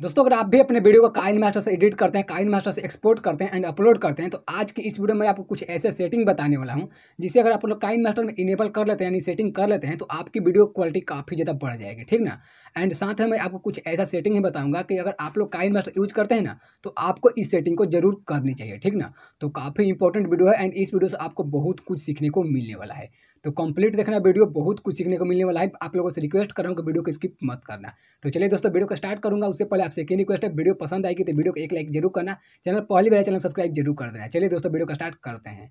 दोस्तों अगर आप भी अपने वीडियो को काइन मास्टर से एडिट करते हैं काइन मास्टर से एक्सपोर्ट करते हैं एंड अपलोड करते हैं तो आज की इस वीडियो में आपको कुछ ऐसे सेटिंग बताने वाला हूं जिसे अगर आप लोग काइन मास्टर में इनेबल कर लेते हैं यानी सेटिंग कर लेते हैं तो आपकी वीडियो क्वालिटी काफ़ी ज़्यादा बढ़ जाएगी ठीक ना एंड साथ में मैं आपको कुछ ऐसा सेटिंग ही बताऊंगा कि अगर आप लोग काइन मास्टर यूज करते हैं ना तो आपको इस सेटिंग को जरूर करनी चाहिए ठीक ना तो काफ़ी इंपॉर्टेंट वीडियो है एंड इस वीडियो से आपको बहुत कुछ सीखने को मिलने वाला है तो कंप्लीट देखना वीडियो बहुत कुछ सीखने को मिलने वाला है आप लोगों से रिक्वेस्ट कर रहा हूँ कि वीडियो को स्किप मत करना तो चलिए दोस्तों वीडियो को स्टार्ट करूँगा उससे पहले आपसे एक ही रिक्वेस्ट है वीडियो पसंद आएगी तो वीडियो को एक लाइक जरूर करना चैनल पहली बार चैनल सब्सक्राइब जरूर कर देना चलिए दोस्तों वीडियो का स्टार्ट करते हैं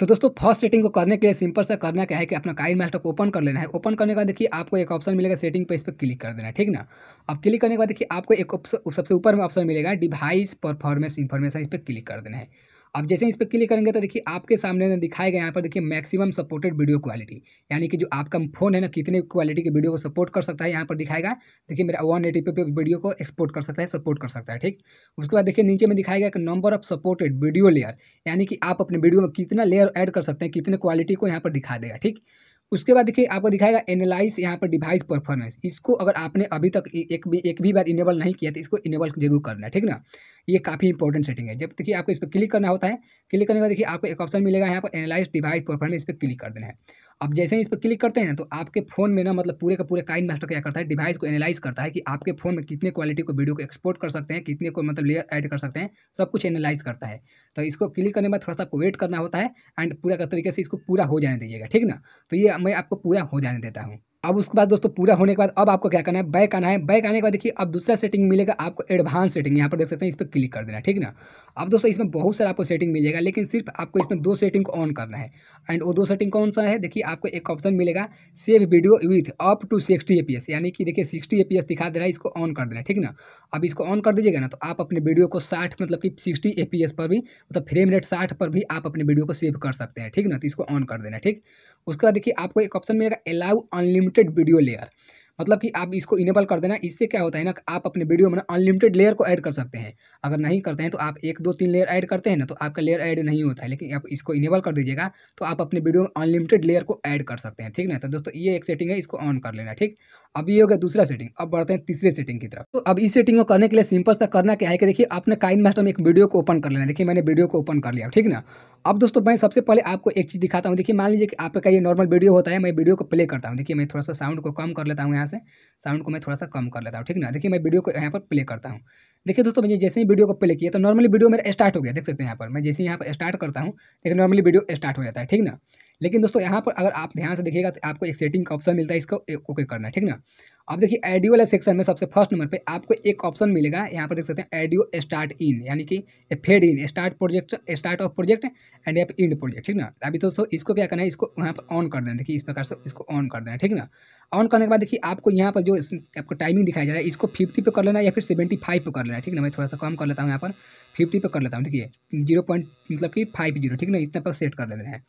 तो दोस्तों फर्स्ट सेटिंग को करने के लिए सिंपल सा करना क्या है कि अपना काइन मास्टर ओपन कर लेना है ओपन करने के बाद देखिए आपको एक ऑप्शन मिलेगा सेटिंग पर इस पर क्लिक कर देना है ठीक ना अब क्लिक करने के बाद देखिए आपको एक सबसे ऊपर में ऑप्शन मिलेगा डिवाइस परफॉर्मेंस इन्फॉर्मेशन इस पर क्लिक कर देना है अब जैसे इस पर क्लिक करेंगे तो देखिए आपके सामने दिखाया गया यहाँ पर देखिए मैक्सिमम सपोर्टेड वीडियो क्वालिटी यानी कि जो आपका फोन है ना कितने क्वालिटी के वीडियो को सपोर्ट कर सकता है यहाँ पर दिखाएगा देखिए मेरा वन एटी पे वीडियो को एक्सपोर्ट कर सकता है सपोर्ट कर सकता है ठीक उसके बाद देखिए नीचे में दिखाएगा कि number of supported video layer यानी कि आप अपने वीडियो में कितना लेयर एड कर सकते हैं कितने क्वालिटी को यहाँ पर दिखा देगा ठीक उसके बाद देखिए आपको दिखाएगा एनालाइज यहाँ पर डिवाइस परफॉर्मेंस इसको अगर आपने अभी तक एक भी एक भी बार इनेबल नहीं किया तो इसको इनेबल जरूर करना है ठीक ना ये काफ़ी इंपॉर्टेंट सेटिंग है जब देखिए आपको इस पर क्लिक करना होता है क्लिक करने के बाद देखिए आपको एक ऑप्शन मिलेगा यहाँ पर एनालाइज डिवाइस परफॉर्मेंस इस पर क्लिक कर देना है अब जैसे ही इस पर क्लिक करते हैं तो आपके फ़ोन में ना मतलब पूरे का पूरे काइन मास्टर क्या करता है डिवाइस को एनालाइज करता है कि आपके फ़ोन में कितने क्वालिटी को वीडियो को एक्सपोर्ट कर सकते हैं कितने को मतलब लेयर ऐड कर सकते हैं सब कुछ एनालाइज करता है तो इसको क्लिक करने के बाद थोड़ा सा आपको वेट करना होता है एंड पूरा तरीके से इसको पूरा हो जाने दीजिएगा ठीक ना तो ये मैं आपको पूरा हो जाने देता हूँ अब उसके बाद दोस्तों पूरा होने के बाद अब आपको क्या करना है बैक आना है बैक आने के बाद देखिए अब दूसरा सेटिंग मिलेगा आपको एडवांस सेटिंग यहाँ पर देख सकते हैं इस पर क्लिक कर देना ठीक ना अब दोस्तों इसमें बहुत सारा आपको सेटिंग मिलेगा लेकिन सिर्फ आपको इसमें दो सेटिंग को ऑन करना है एंड वो दो सेटिंग कौन सा है देखिए आपको एक ऑप्शन मिलेगा save video with up to sixty a यानी कि देखिए सिक्सटी ए दिखा दे रहा है इसको ऑन कर देना ठीक ना अब इसको ऑन कर दीजिएगा ना तो आप अपने वीडियो को साठ मतलब कि सिक्सटी ए पर भी मतलब फ्रेम रेट साठ पर भी आप अपने वीडियो को सेव कर सकते हैं ठीक ना तो इसको ऑन कर देना ठीक उसके बाद देखिए आपको एक ऑप्शन मिलेगा अलाउ अनलिमिटेड वीडियो लेयर मतलब कि आप इसको इनेबल कर देना इससे क्या होता है ना आप अपने वीडियो में अनलिमिटेड लेयर को ऐड कर सकते हैं अगर नहीं करते हैं तो आप एक दो तीन लेयर ऐड करते हैं ना तो आपका लेयर ऐड नहीं होता है लेकिन आप इसको इनेबल कर दीजिएगा तो आप अपने वीडियो में अनलिमिटेड लेयर को ऐड कर सकते हैं ठीक ना तो दोस्तों ये एक सेटिंग है इसको ऑन कर लेना ठीक अब ये हो गया दूसरा सेटिंग अब बढ़ते हैं तीसरे सेटिंग की तरफ तो अब इस सेटिंग को करने के लिए सिंपल सा करना क्या है कि देखिए आपने काइन मास्टर में एक वीडियो को ओपन कर लेना देखिए मैंने वीडियो को ओपन कर लिया ठीक ना अब दोस्तों मैं सबसे पहले आपको एक चीज़ दिखाता हूँ देखिए मान लीजिए कि आपका ये नॉर्मल वीडियो होता है मैं वीडियो को प्ले करता हूँ देखिए मैं थोड़ा सा साउंड को कम कर लेता हूँ यहाँ से साउंड को मैं थोड़ा सा कम कर लेता हूँ ठीक ना देखिए मैं वीडियो को यहाँ पर प्ले करता हूँ देखिए दोस्तों मैंने जैसे ही वीडियो को प्ले किया तो नॉर्मली वीडियो मेरा स्टार्ट हो गया देख सकते हैं यहाँ पर मैं जैसे ही यहाँ पर स्टार्ट करता हूँ देखिए नॉर्मली वीडियो स्टार्ट हो जाता है ठीक ना लेकिन दोस्तों यहाँ पर अगर आप ध्यान से देखिएगा तो आपको एक सेटिंग का ऑप्शन मिलता है इसको ओके करना है ठीक ना अब देखिए एडियो वाला सेक्शन में सबसे फर्स्ट नंबर पे आपको एक ऑप्शन मिलेगा यहाँ पर देख सकते हैं एडियो स्टार्ट इन यानी कि fade in start project start of project and एप इंड प्रोजेक्ट ठीक ना अभी दोस्तों इसको क्या करना है इसको यहाँ पर ऑन कर देना देखिए इस प्रकार से इसको ऑन कर देना ठीक ना ऑन करने के बाद देखिए आपको यहाँ पर जो आपको टाइमिंग दिखाया जा रहा है इसको फिफ्टी पर कर लेना है या फिर सेवेंटी फाइव पे कर लेना है ठीक ना मैं थोड़ा सा कम कर लेता हूँ यहाँ पर फिफ्टी पे कर लेता हूँ देखिए जीरो पॉइंट मतलब कि फाइव जीरो ठीक ना इतना पर सेट कर लेना है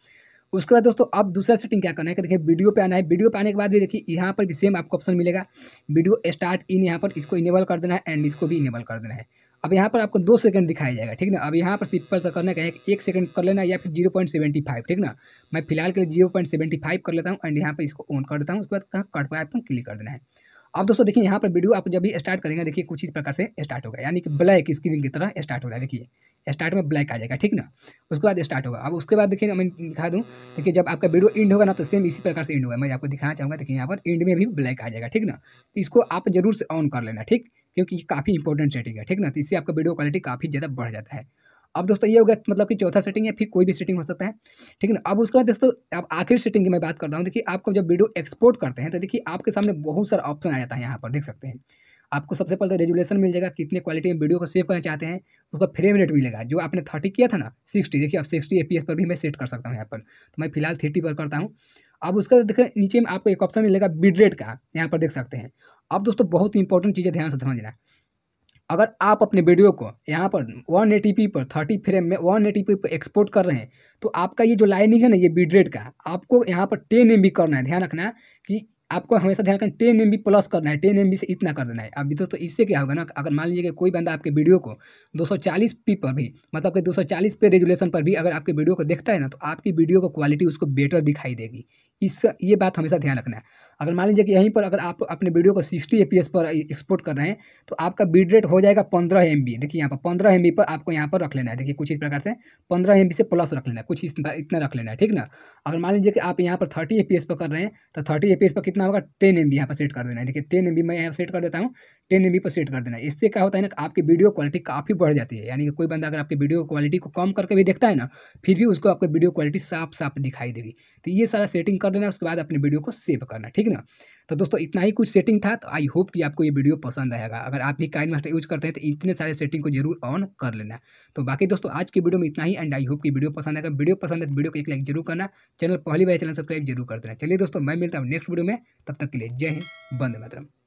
उसके बाद दोस्तों अब दूसरा सेटिंग क्या करना है कि देखिए वीडियो पे आना है वीडियो पे आने के बाद भी देखिए यहाँ पर भी सेम आपको ऑप्शन मिलेगा वीडियो स्टार्ट इन यहाँ पर इसको इनेबल कर देना है एंड इसको भी इनेबल कर देना है अब यहाँ पर आपको दो सेकंड दिखाया जाएगा ठीक ना अब यहाँ पर सिंपल सा करना है एक सेकंड कर लेना या फिर जीरो पॉइंट सेवेंटी फाइव ठीक ना मैं फिलहाल के लिए जीरो पॉइंट सेवेंटी फाइव कर लेता हूँ एंड यहाँ पर इसको ऑन कर देता हूँ उसके बाद कहाँ कट पाए आपको क्लिक कर देना है अब दोस्तों देखिए यहाँ पर वीडियो आप जब भी स्टार्ट करेंगे देखिए कुछ इस प्रकार से स्टार्ट होगा यानी कि ब्लैक स्क्रीन की तरह स्टार्ट हो रहा है देखिए स्टार्ट में ब्लैक आ जाएगा ठीक ना उसके बाद स्टार्ट होगा अब उसके बाद देखिए मैं दिखा दूँ देखिए जब आपका वीडियो इंड होगा ना तो सेम इसी प्रकार से इंड होगा मैं आपको दिखाना चाहूँगा देखिए यहाँ पर इंड में भी ब्लैक आ जाएगा ठीक ना तो इसको आप जरूर से ऑन कर लेना ठीक क्योंकि ये काफ़ी इंपॉर्टेंट सेटिंग है ठीक ना तो इससे आपका वीडियो क्वालिटी काफ़ी ज़्यादा बढ़ जाता है अब दोस्तों ये हो गया मतलब कि चौथा सेटिंग है फिर कोई भी सेटिंग हो सकता है ठीक है ना अब उसके बाद दोस्तों अब आखिर सेटिंग की मैं बात करता हूँ देखिए आपको जब वीडियो एक्सपोर्ट करते हैं तो देखिए आपके सामने बहुत सारा ऑप्शन आ जाता है यहाँ पर देख सकते हैं आपको सबसे पहले तो रेजुलेशन मिल जाएगा कितने क्वालिटी में वीडियो को सेव करना चाहते हैं उसका फ्रेम रेट मिलेगा जो आपने थर्टी किया था ना सिक्सटी देखिए अब सिक्सटी ए पर भी मैं सेट कर सकता हूँ यहाँ पर तो मैं फिलहाल थर्टी पर करता हूँ अब उसका देखें नीचे में आपको एक ऑप्शन मिलेगा बिड रेट का यहाँ पर देख सकते हैं अब दोस्तों बहुत इंपॉर्टेंट चीज़ें ध्यान से समझना अगर आप अपने वीडियो को यहाँ पर वन एटी पर थर्टी फ्रेम में वन एटी पर एक्सपोर्ट कर रहे हैं तो आपका ये जो लाइनिंग है ना ये बिड रेट का आपको यहाँ पर टेन एम करना है ध्यान रखना कि आपको हमेशा ध्यान रखना टेन एम प्लस करना है टेन एम से इतना कर देना है अब तो, तो इससे क्या होगा ना अगर मान लीजिए कि कोई बंदा आपके वीडियो को 240 पी पर भी मतलब कि 240 पे रेजुलेशन पर भी अगर आपके वीडियो को देखता है ना तो आपकी वीडियो का क्वालिटी उसको बेटर दिखाई देगी इसका ये बात हमेशा ध्यान रखना है अगर मान लीजिए कि यहीं पर अगर आप अपने वीडियो को सिक्सटी ए पर एक्सपोर्ट कर रहे हैं तो आपका बीड रेट हो जाएगा पंद्रह एम देखिए यहाँ पर पंद्रह एम पर आपको यहाँ पर रख लेना है देखिए कुछ इस प्रकार से पंद्रह एम से प्लस रख लेना है कुछ इतना इतना रख लेना है ठीक ना अगर मान लीजिए कि आप यहाँ पर थर्टी ए पर कर रहे हैं तो थर्टी ए पर कितना होगा टेन एम यहाँ पर सेट कर देना है देखिए टेन एम मैं यहाँ सेट कर देता हूँ टेन एम पर सेट कर देना है इससे क्या होता है ना आपकी वीडियो क्वालिटी काफ़ी बढ़ जाती है यानी कि कोई बंदा अगर आपकी वीडियो क्वालिटी को कम करके भी देखता है ना फिर भी उसको आपकी वीडियो क्वालिटी साफ साफ दिखाई देगी तो ये सारा सेटिंग कर देना उसके बाद अपने वीडियो को सेव करना ठीक है ठीक ना तो दोस्तों इतना ही कुछ सेटिंग था तो आई होप कि आपको ये वीडियो पसंद आएगा अगर आप भी काइन मास्टर यूज करते हैं तो इतने सारे सेटिंग को जरूर ऑन कर लेना तो बाकी दोस्तों आज की वीडियो में इतना ही एंड आई होप कि वीडियो पसंद आएगा वीडियो पसंद है तो वीडियो को एक लाइक जरूर करना चैनल पहली बार चैनल सब्सक्राइब जरूर कर देना चलिए दोस्तों मैं मिलता हूँ नेक्स्ट वीडियो में तब तक के लिए जय हिंद बंद मतरम